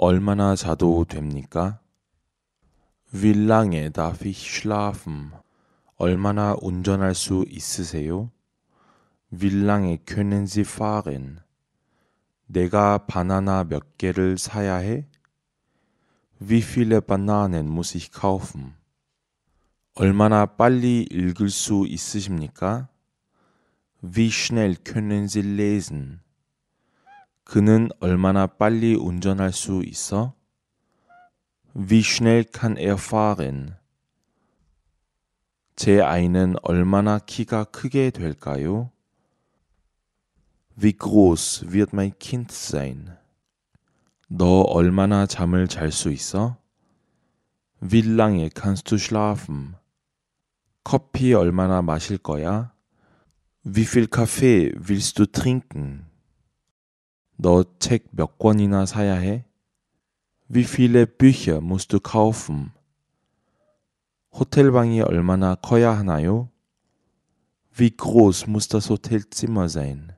얼마나 자도 됩니까? Wie lange darf ich schlafen? 얼마나 운전할 수 있으세요? Wie lange können Sie fahren? 내가 바나나 몇 개를 사야 해? Wie viele Bananen muss ich kaufen? 얼마나 빨리 읽을 수 있으십니까? Wie schnell können Sie lesen? 그는 얼마나 빨리 운전할 수 있어? Wie schnell kann er fahren? 제 아이는 얼마나 키가 크게 될까요? Wie groß wird mein Kind sein? 너 얼마나 잠을 잘 수 있어? Wie lange kannst du schlafen? 커피 얼마나 마실 거야? Wie viel Kaffee willst du trinken? 너책몇 권이나 사야 해? Wie viele Bücher musst du kaufen? 호텔방이 얼마나 커야 하나요? Wie groß muss das Hotelzimmer sein?